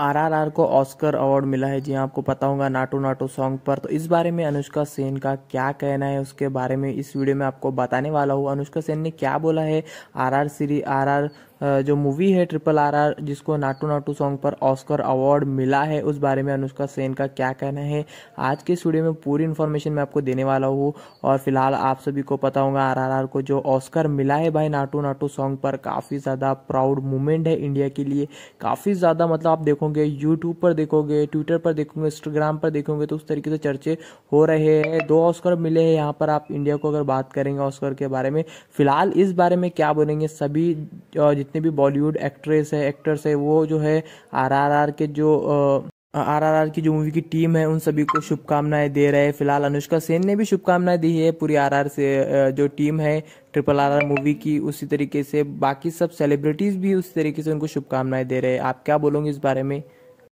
आरआरआर को Oscar award मिला है जी हाँ, आपको पता होगा नाटो नाटो सॉन्ग पर तो इस बारे में अनुष्का सेन का क्या कहना है उसके बारे में इस वीडियो में आपको बताने वाला हूँ अनुष्का सेन ने क्या बोला है आरआर सीरी आरआर जो मूवी है ट्रिपल आरआर जिसको नाटू नाटू सॉन्ग पर ऑस्कर अवार्ड मिला है उस बारे में अनुष्का सेन का क्या कहना है आज के स्टूडियो में पूरी इन्फॉर्मेशन मैं आपको देने वाला हूँ और फिलहाल आप सभी को पता होगा आरआरआर को जो ऑस्कर मिला है भाई नाटू नाटू सॉन्ग पर काफ़ी ज़्यादा प्राउड मूवमेंट है इंडिया के लिए काफ़ी ज़्यादा मतलब आप देखो देखोगे यूट्यूब पर देखोगे ट्विटर पर देखोगे इंस्टाग्राम पर देखोगे तो उस तरीके से चर्चे हो रहे हैं दो ऑस्कर मिले हैं यहाँ पर आप इंडिया को अगर बात करेंगे ऑस्कर के बारे में फिलहाल इस बारे में क्या बोलेंगे सभी जितने भी बॉलीवुड एक्ट्रेस है एक्टर्स है वो जो है आर आर आर के जो आरआरआर की जो मूवी की टीम है उन सभी को शुभकामनाएं दे रहे हैं फिलहाल अनुष्का सेन ने भी शुभकामनाएं दी है पूरी आरआर से जो टीम है ट्रिपल आरआर मूवी की उसी तरीके से बाकी सब सेलिब्रिटीज भी उसी तरीके से उनको शुभकामनाएं दे रहे हैं आप क्या बोलोगे इस बारे में